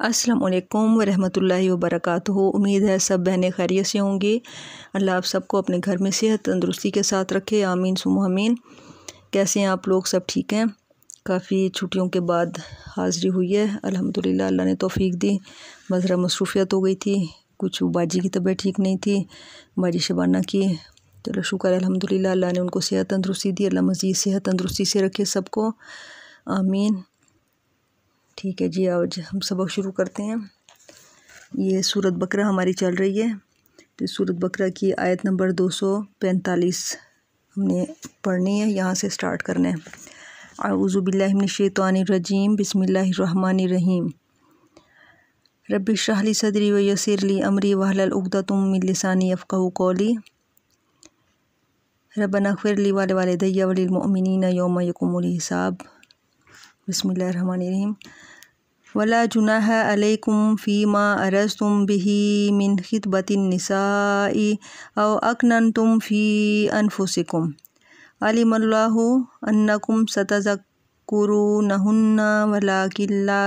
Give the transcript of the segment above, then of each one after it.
السلام علیکم ورحمۃ اللہ وبرکاتہ امید ہے سب بہنیں خیریت سے ہوں گے اللہ آپ سب کو اپنے گھر میں صحت تندرستی کے ساتھ رکھے آمین سم امین کیسے ہیں آپ لوگ سب ٹھیک ہیں کافی چھٹیوں کے بعد حاضری ہوئی ہے الحمدللہ اللہ نے توفیق دی مذرا مصروفیت ہو گئی تھی کچھ باجی کی طبیعت ٹھیک نہیں تھی باجی شبانہ کی چلو شکر الحمدللہ اللہ نے ان کو صحت تندرستی دی اللہ مزید صحت تندرستی سے رکھے سب کو آمین ٹھیک ہے جی آج ہم سبق شروع کرتے ہیں یہ سورت بکرہ ہماری چل رہی ہے تو صورت بکرہ کی آیت نمبر دو سو پینتالیس ہم نے پڑھنی ہے یہاں سے سٹارٹ کرنا ہے اعوذ باللہ من الشیطان الرجیم بسم اللہ الرحمن الرحیم رب شاہ لی صدری و لی امری یصیرلی من لسانی افقہ قولی رب نقویر دیا ولی المؤمنین یوم یقوم حساب بسم الله الرحمن الرحيم ولا جناح عليكم فيما أرستم به من خطبة النساء أو أكننتم في أنفسكم علم الله أنكم ستذكرونهن ولكن لا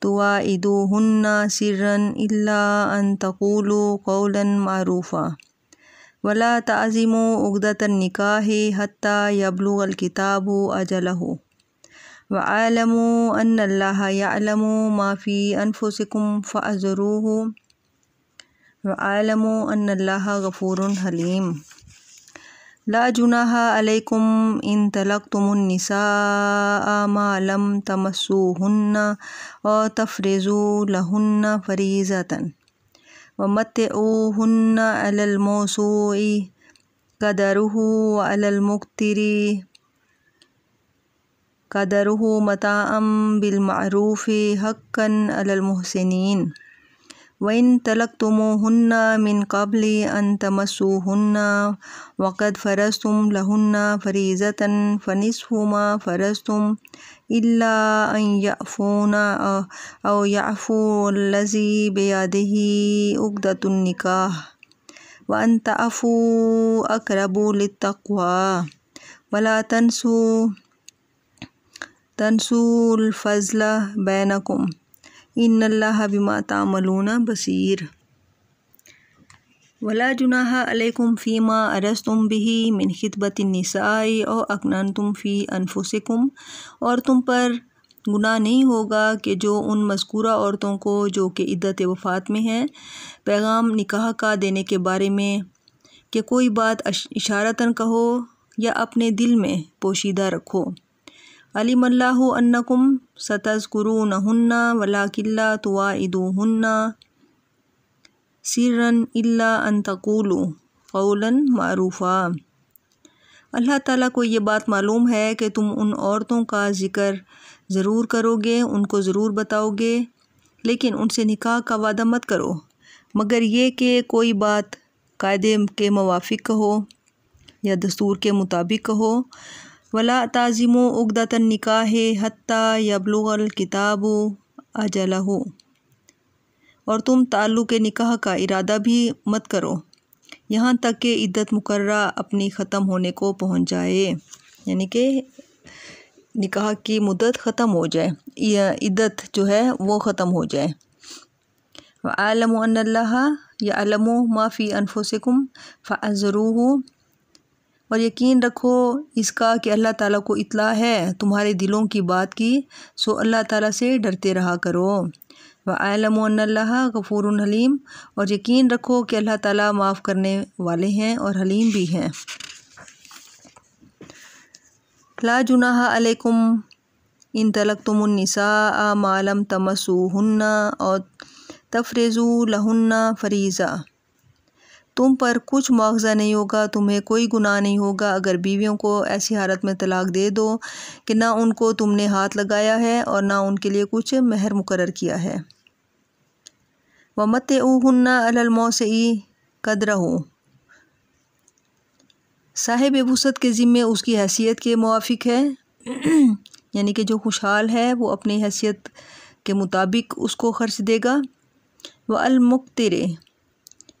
توائدوهن سرا إلا أن تقولوا قولا معروفا ولا تعزموا عقدة النكاح حتى يبلغ الكتاب أجله وعالموا أن الله يعلم ما في أنفسكم فأزروه وعالموا أن الله غفور حليم لا جناح عليكم إن تلقتم النساء ما لم تمسوهن وتفرزوا لهن فريزة ومتعوهن على الموسوع قدره وعلى المقتر قدره متاعا بالمعروف حقا على المحسنين وإن تلقتموهن من قبل أن تمسوهن وقد فرستم لهن فريزة فنصف ما فرستم إلا أن يعفون أو يعفو الذي بيده عقدة النكاح وأن تعفوا أقرب للتقوى ولا تنسوا تنسول فضلہ بینکم ان اللہ بما تعملون بصیر ولا جناح علیکم فیما ارستم بھی من خطبت النسائی او اکنن تم فی انفسکم اور تم پر گناہ نہیں ہوگا کہ جو ان مذکورہ عورتوں کو جو کہ عدت وفات میں ہیں پیغام نکاح کا دینے کے بارے میں کہ کوئی بات اشارتاً کہو یا اپنے دل میں پوشیدہ رکھو علیم اللہ انکم کم ستز کرو نََََََََََ ہُنا ولا قلّلہ تواعد سیرن اللہ انطقروف اللہ تعالیٰ کو یہ بات معلوم ہے کہ تم ان عورتوں کا ذکر ضرور کرو گے ان کو ضرور بتاؤ گے لیکن ان سے نکاح کا وعدہ مت کرو مگر یہ کہ کوئی بات قاعدے کے موافق کہو یا دستور کے مطابق کہو ولا تعظم و اقدت نکاح حتیٰ یبلغ الکتاب اجلا ہو اور تم تعلق نکاح کا ارادہ بھی مت کرو یہاں تک کہ عدت مقررہ اپنی ختم ہونے کو پہنچ جائے یعنی کہ نکاح کی مدت ختم ہو جائے یا عدت جو ہے وہ ختم ہو جائے عالم و یا علم و معافی انفوسِکم فضرو ہو اور یقین رکھو اس کا کہ اللہ تعالیٰ کو اطلاع ہے تمہارے دلوں کی بات کی سو اللہ تعالیٰ سے ڈرتے رہا کرو و علم ون غفور الحلیم اور یقین رکھو کہ اللہ تعالیٰ معاف کرنے والے ہیں اور حلیم بھی ہیں جناح علیکم ان تلک تم النساء آ معلوم تمسو ہنّا اور تفریض لہن فریضہ تم پر کچھ معاوضہ نہیں ہوگا تمہیں کوئی گناہ نہیں ہوگا اگر بیویوں کو ایسی حالت میں طلاق دے دو کہ نہ ان کو تم نے ہاتھ لگایا ہے اور نہ ان کے لیے کچھ مہر مقرر کیا ہے ومت او ہن نہ اللموسی ہو صاحب ابوسد کے ذمے اس کی حیثیت کے موافق ہے یعنی کہ جو خوشحال ہے وہ اپنی حیثیت کے مطابق اس کو خرچ دے گا وہ المقترے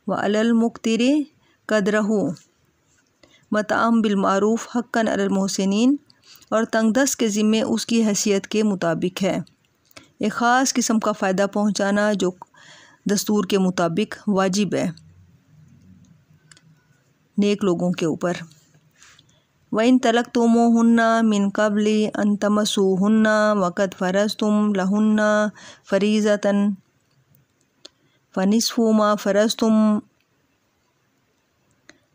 و المقتر قدرح متعم بالمعروف حقاً المحسنین اور تنگ دس کے ذمے اس کی حیثیت کے مطابق ہے ایک خاص قسم کا فائدہ پہنچانا جو دستور کے مطابق واجب ہے نیک لوگوں کے اوپر و ان تلق تم ہننا من قبل ان تمسو ہننا وقت فرض تم لہنا فریضتاً فنصف ما فرض تم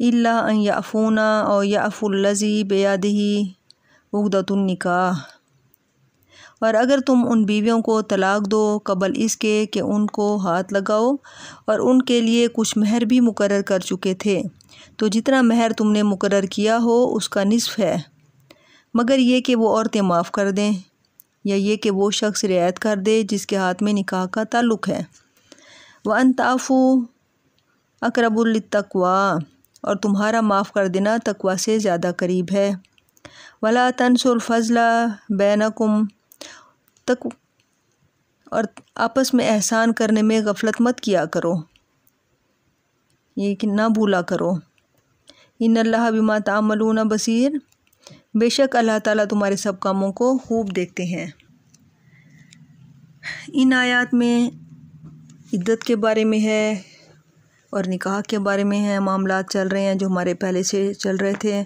ان یعفونا او اور یا بیادہی اللزی النکاح اور اگر تم ان بیویوں کو طلاق دو قبل اس کے کہ ان کو ہاتھ لگاؤ اور ان کے لیے کچھ مہر بھی مقرر کر چکے تھے تو جتنا مہر تم نے مقرر کیا ہو اس کا نصف ہے مگر یہ کہ وہ عورتیں معاف کر دیں یا یہ کہ وہ شخص رعایت کر دے جس کے ہاتھ میں نکاح کا تعلق ہے و انطافو اقرب التقوا اور تمہارا معاف کر دینا تقوا سے زیادہ قریب ہے ولا تنس الفضلہ بینکم تک اور آپس میں احسان کرنے میں غفلت مت کیا کرو یہ کہ نہ بھولا کرو ان اللہ بما تعملون بصیر بے شک اللہ تعالیٰ تمہارے سب کاموں کو خوب دیکھتے ہیں ان آیات میں عدت کے بارے میں ہے اور نکاح کے بارے میں ہے معاملات چل رہے ہیں جو ہمارے پہلے سے چل رہے تھے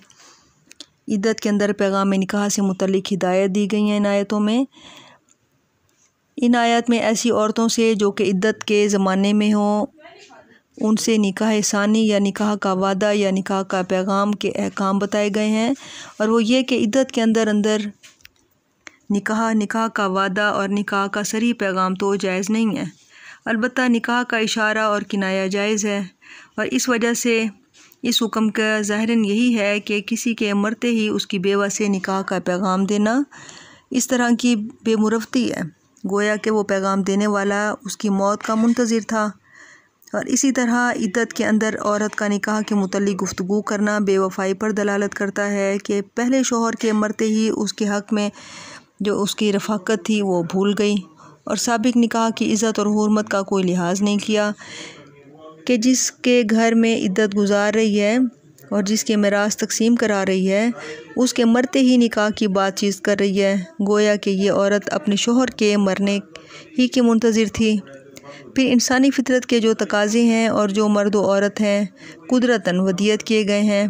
عدت کے اندر پیغام نکاح سے متعلق ہدایت دی گئی ہیں ان آیتوں میں ان آیت میں ایسی عورتوں سے جو کہ عدت کے زمانے میں ہوں ان سے نکاح ثانی یا نکاح کا وعدہ یا نکاح کا پیغام کے احکام بتائے گئے ہیں اور وہ یہ کہ عدت کے اندر اندر نکاح نکاح کا وعدہ اور نکاح کا سری پیغام تو جائز نہیں ہے البتہ نکاح کا اشارہ اور کنایا جائز ہے اور اس وجہ سے اس حکم کا ظاہراً یہی ہے کہ کسی کے مرتے ہی اس کی بیوہ سے نکاح کا پیغام دینا اس طرح کی بے مرفتی ہے گویا کہ وہ پیغام دینے والا اس کی موت کا منتظر تھا اور اسی طرح عدت کے اندر عورت کا نکاح کے متعلق گفتگو کرنا بے وفائی پر دلالت کرتا ہے کہ پہلے شوہر کے مرتے ہی اس کے حق میں جو اس کی رفاقت تھی وہ بھول گئی اور سابق نکاح کی عزت اور حرمت کا کوئی لحاظ نہیں کیا کہ جس کے گھر میں عدت گزار رہی ہے اور جس کے میراث تقسیم کرا رہی ہے اس کے مرتے ہی نکاح کی بات چیت کر رہی ہے گویا کہ یہ عورت اپنے شوہر کے مرنے ہی کے منتظر تھی پھر انسانی فطرت کے جو تقاضے ہیں اور جو مرد و عورت ہیں قدرتاً ودیت کیے گئے ہیں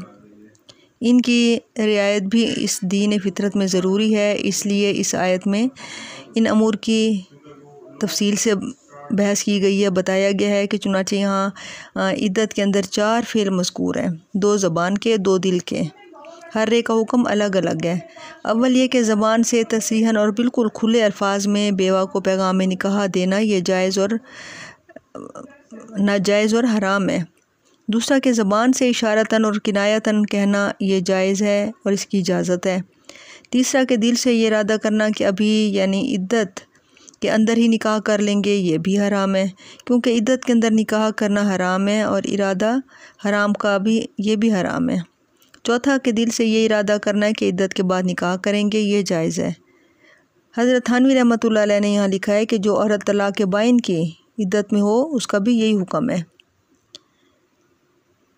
ان کی رعایت بھی اس دین فطرت میں ضروری ہے اس لیے اس آیت میں ان امور کی تفصیل سے بحث کی گئی ہے بتایا گیا ہے کہ چنانچہ یہاں عدت کے اندر چار فعل مذکور ہیں دو زبان کے دو دل کے ہر رے کا حکم الگ الگ ہے اول یہ کہ زبان سے تصریحاً اور بالکل کھلے الفاظ میں بیوہ کو پیغام نکاح دینا یہ جائز اور ناجائز اور حرام ہے دوسرا کہ زبان سے اشارتاً اور کنایتاً کہنا یہ جائز ہے اور اس کی اجازت ہے تیسرا کہ دل سے یہ ارادہ کرنا کہ ابھی یعنی عدت کہ اندر ہی نکاح کر لیں گے یہ بھی حرام ہے کیونکہ عدت کے اندر نکاح کرنا حرام ہے اور ارادہ حرام کا بھی یہ بھی حرام ہے چوتھا کہ دل سے یہ ارادہ کرنا ہے کہ عدت کے بعد نکاح کریں گے یہ جائز ہے حضرت حانوی رحمۃ اللہ علیہ نے یہاں لکھا ہے کہ جو عورت اللہ کے بائن کی عدت میں ہو اس کا بھی یہی حکم ہے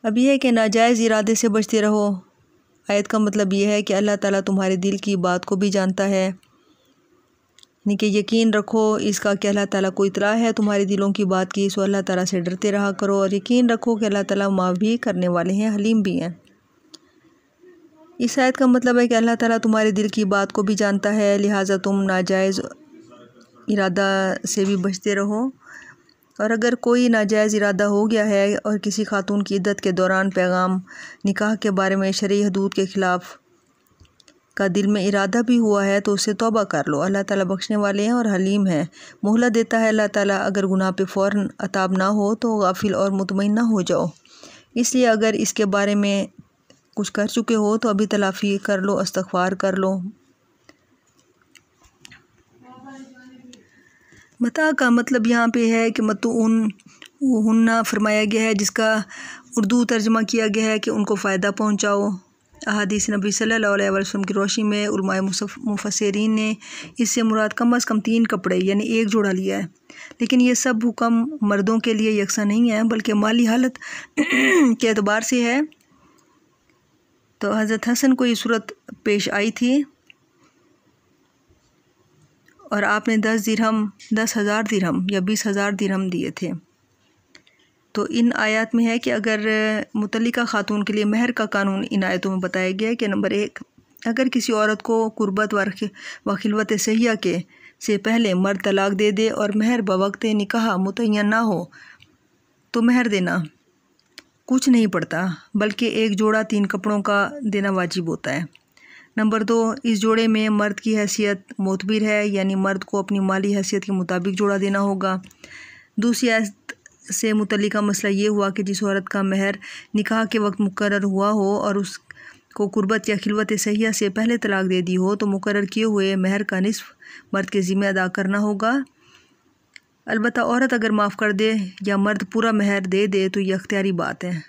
اب یہ ہے کہ ناجائز ارادے سے بچتے رہو آیت کا مطلب یہ ہے کہ اللہ تعالیٰ تمہارے دل کی بات کو بھی جانتا ہے یعنی کہ یقین رکھو اس کا کہ اللہ تعالیٰ کوئی اطلاع ہے تمہارے دلوں کی بات کی سو اللہ تعالیٰ سے ڈرتے رہا کرو اور یقین رکھو کہ اللہ تعالیٰ معاف بھی کرنے والے ہیں حلیم بھی ہیں اس آیت کا مطلب ہے کہ اللہ تعالیٰ تمہارے دل کی بات کو بھی جانتا ہے لہٰذا تم ناجائز ارادہ سے بھی بچتے رہو اور اگر کوئی ناجائز ارادہ ہو گیا ہے اور کسی خاتون کی عدت کے دوران پیغام نکاح کے بارے میں شرعی حدود کے خلاف کا دل میں ارادہ بھی ہوا ہے تو اسے توبہ کر لو اللہ تعالیٰ بخشنے والے ہیں اور حلیم ہیں محلہ دیتا ہے اللہ تعالیٰ اگر گناہ پہ فوراً عطاب نہ ہو تو غافل اور مطمئن نہ ہو جاؤ اس لیے اگر اس کے بارے میں کچھ کر چکے ہو تو ابھی تلافی کر لو استغفار کر لو متا کا مطلب یہاں پہ ہے کہ ہننا فرمایا گیا ہے جس کا اردو ترجمہ کیا گیا ہے کہ ان کو فائدہ پہنچاؤ احادیث نبی صلی اللہ علیہ وسلم کی روشی میں علماء مفسرین نے اس سے مراد کم از کم تین کپڑے یعنی ایک جوڑا لیا ہے لیکن یہ سب حکم مردوں کے لیے یکساں نہیں ہیں بلکہ مالی حالت کے اعتبار سے ہے تو حضرت حسن کو یہ صورت پیش آئی تھی اور آپ نے دس درہم دس ہزار درہم یا بیس ہزار درہم دیئے تھے تو ان آیات میں ہے کہ اگر متعلقہ خاتون کے لیے مہر کا قانون ان آیتوں میں بتایا گیا ہے کہ نمبر ایک اگر کسی عورت کو قربت و خلوت سیاح کے سے پہلے مرد طلاق دے دے اور مہر بوقت نکاح متعین نہ ہو تو مہر دینا کچھ نہیں پڑتا بلکہ ایک جوڑا تین کپڑوں کا دینا واجب ہوتا ہے نمبر دو اس جوڑے میں مرد کی حیثیت معتبر ہے یعنی مرد کو اپنی مالی حیثیت کے مطابق جوڑا دینا ہوگا دوسری سے متعلقہ مسئلہ یہ ہوا کہ جس عورت کا مہر نکاح کے وقت مقرر ہوا ہو اور اس کو قربت یا خلوت سیاح سے پہلے طلاق دے دی ہو تو مقرر کیے ہوئے مہر کا نصف مرد کے ذمہ ادا کرنا ہوگا البتہ عورت اگر معاف کر دے یا مرد پورا مہر دے دے تو یہ اختیاری بات ہے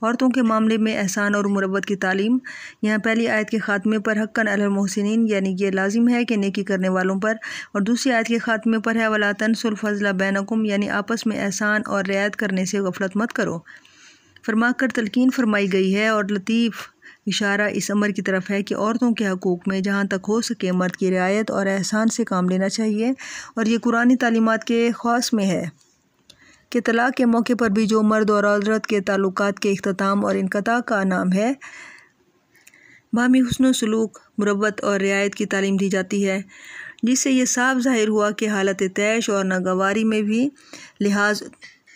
عورتوں کے معاملے میں احسان اور مربت کی تعلیم یہاں پہلی آیت کے خاتمے پر حقاً المحسنین یعنی یہ لازم ہے کہ نیکی کرنے والوں پر اور دوسری آیت کے خاتمے پر ہے ولاطن الفضلہ بینکم یعنی آپس میں احسان اور رعایت کرنے سے غفلت مت کرو فرما کر تلقین فرمائی گئی ہے اور لطیف اشارہ اس عمر کی طرف ہے کہ عورتوں کے حقوق میں جہاں تک ہو سکے مرد کی رعایت اور احسان سے کام لینا چاہیے اور یہ قرآن تعلیمات کے خاص میں ہے کہ طلاق کے موقع پر بھی جو مرد اور عورت کے تعلقات کے اختتام اور انقطاع کا نام ہے بامی حسن و سلوک مربت اور رعایت کی تعلیم دی جاتی ہے جس سے یہ صاف ظاہر ہوا کہ حالت طیش اور ناگواری میں بھی لحاظ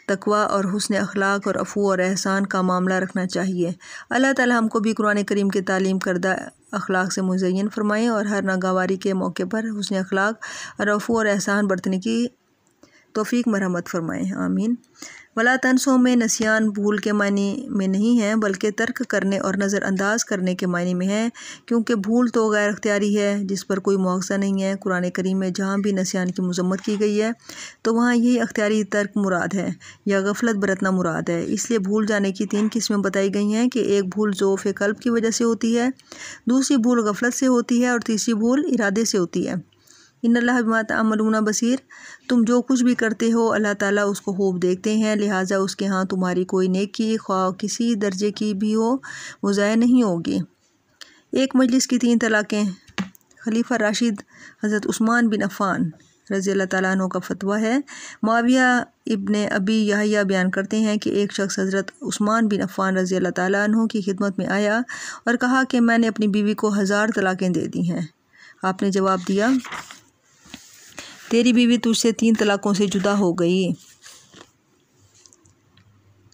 تقوی اور حسن اخلاق اور افو اور احسان کا معاملہ رکھنا چاہیے اللہ تعالی ہم کو بھی قرآن کریم کے تعلیم کردہ اخلاق سے مزین فرمائیں اور ہر ناگواری کے موقع پر حسن اخلاق اور افو اور احسان برتنے کی توفیق مرحمت فرمائے آمین ولا تنسوں میں نسیان بھول کے معنی میں نہیں ہیں بلکہ ترک کرنے اور نظر انداز کرنے کے معنی میں ہیں کیونکہ بھول تو غیر اختیاری ہے جس پر کوئی مواخذہ نہیں ہے قرآن کریم میں جہاں بھی نسیان کی مذمت کی گئی ہے تو وہاں یہی اختیاری ترک مراد ہے یا غفلت برتنا مراد ہے اس لیے بھول جانے کی تین قسمیں بتائی گئی ہیں کہ ایک بھول ذوف قلب کی وجہ سے ہوتی ہے دوسری بھول غفلت سے ہوتی ہے اور تیسری بھول ارادے سے ہوتی ہے ان اللہ بات عملون بصیر تم جو کچھ بھی کرتے ہو اللہ تعالیٰ اس کو خوب دیکھتے ہیں لہٰذا اس کے ہاں تمہاری کوئی نیکی خواہ کسی درجے کی بھی ہو وہ ضائع نہیں ہوگی ایک مجلس کی تین طلاقیں خلیفہ راشد حضرت عثمان بن عفان رضی اللہ تعالیٰ عنہ کا فتویٰ ہے معاویہ ابن ابی یحییٰ بیان کرتے ہیں کہ ایک شخص حضرت عثمان بن عفان رضی اللہ تعالیٰ عنہ کی خدمت میں آیا اور کہا کہ میں نے اپنی بیوی کو ہزار طلاقیں دے دی ہیں آپ نے جواب دیا تیری بیوی تجھ سے تین طلاقوں سے جدا ہو گئی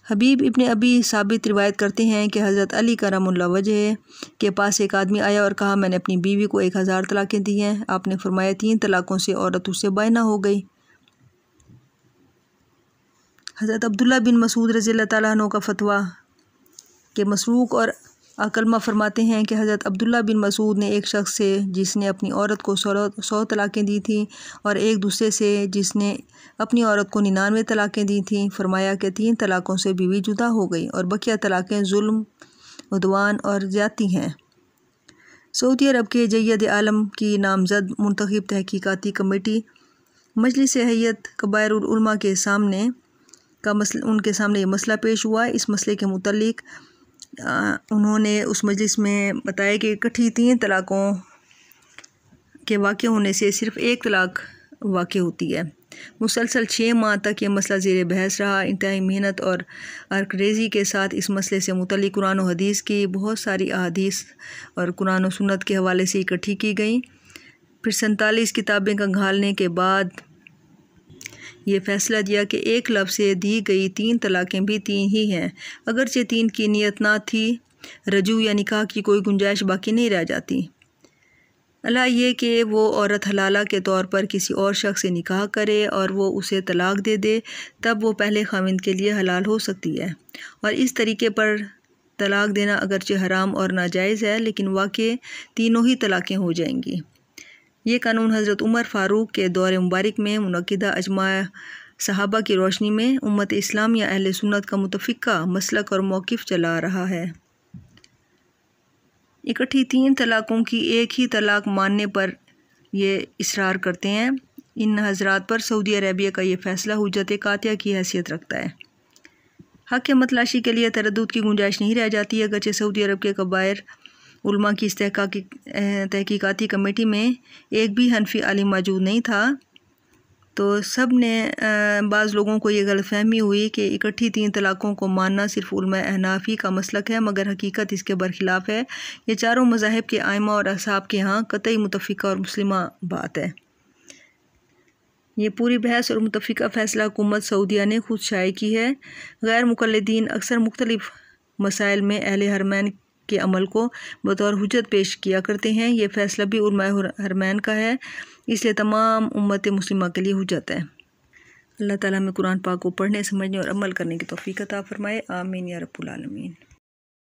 حبیب ابن ابی ثابت روایت کرتے ہیں کہ حضرت علی کا رم وجہ کے پاس ایک آدمی آیا اور کہا میں نے اپنی بیوی کو ایک ہزار طلاقیں دی ہیں آپ نے فرمایا تین طلاقوں سے عورت اس سے بائنا ہو گئی حضرت عبداللہ بن مسعود رضی اللہ تعالیٰ عنہ کا فتویٰ کہ مسروق اور عکلہ فرماتے ہیں کہ حضرت عبداللہ بن مسعود نے ایک شخص سے جس نے اپنی عورت کو سو طلاقیں دی تھیں اور ایک دوسرے سے جس نے اپنی عورت کو ننانوے طلاقیں دی تھیں فرمایا کہ تین طلاقوں سے بیوی جدا ہو گئی اور بقیہ طلاقیں ظلم ادوان اور زیادتی ہیں سعودی عرب کے جید عالم کی نامزد منتخب تحقیقاتی کمیٹی مجلس حیت قبائر العلماء کے سامنے کا مسئلہ ان کے سامنے یہ مسئلہ پیش ہوا اس مسئلے کے متعلق انہوں نے اس مجلس میں بتایا کہ اکٹھی تین طلاقوں کے واقع ہونے سے صرف ایک طلاق واقع ہوتی ہے مسلسل چھ ماہ تک یہ مسئلہ زیر بحث رہا انتہائی محنت اور ارکریزی کے ساتھ اس مسئلے سے متعلق قرآن و حدیث کی بہت ساری احادیث اور قرآن و سنت کے حوالے سے اکٹھی کی گئیں پھر سنتالیس کتابیں کنگھالنے کے بعد یہ فیصلہ دیا کہ ایک لفظ سے دی گئی تین طلاقیں بھی تین ہی ہیں اگرچہ تین کی نیت نہ تھی رجوع یا نکاح کی کوئی گنجائش باقی نہیں رہ جاتی اللہ یہ کہ وہ عورت حلالہ کے طور پر کسی اور شخص سے نکاح کرے اور وہ اسے طلاق دے دے تب وہ پہلے خامند کے لیے حلال ہو سکتی ہے اور اس طریقے پر طلاق دینا اگرچہ حرام اور ناجائز ہے لیکن واقع تینوں ہی طلاقیں ہو جائیں گی یہ قانون حضرت عمر فاروق کے دور مبارک میں منعقدہ اجماع صحابہ کی روشنی میں امت اسلام یا اہل سنت کا متفقہ مسلک اور موقف چلا رہا ہے اکٹھی تین طلاقوں کی ایک ہی طلاق ماننے پر یہ اصرار کرتے ہیں ان حضرات پر سعودی عربیہ کا یہ فیصلہ حجت قاتیہ کی حیثیت رکھتا ہے حق متلاشی کے لیے تردد کی گنجائش نہیں رہ جاتی ہے اگرچہ سعودی عرب کے قبائر علماء کی اس تحقیقاتی کمیٹی میں ایک بھی حنفی عالم موجود نہیں تھا تو سب نے بعض لوگوں کو یہ غلط فہمی ہوئی کہ اکٹھی تین طلاقوں کو ماننا صرف علماء احنافی کا مسلک ہے مگر حقیقت اس کے برخلاف ہے یہ چاروں مذاہب کے آئمہ اور اصحاب کے ہاں قطعی متفقہ اور مسلمہ بات ہے یہ پوری بحث اور متفقہ فیصلہ حکومت سعودیہ نے خود شائع کی ہے غیر مقلدین اکثر مختلف مسائل میں اہل حرمین کے عمل کو بطور حجت پیش کیا کرتے ہیں یہ فیصلہ بھی علماء حرمین کا ہے اس لیے تمام امت مسلمہ کے لیے حجت ہے اللہ تعالیٰ میں قرآن پاک کو پڑھنے سمجھنے اور عمل کرنے کی توفیق عطا فرمائے آمین یا رب العالمین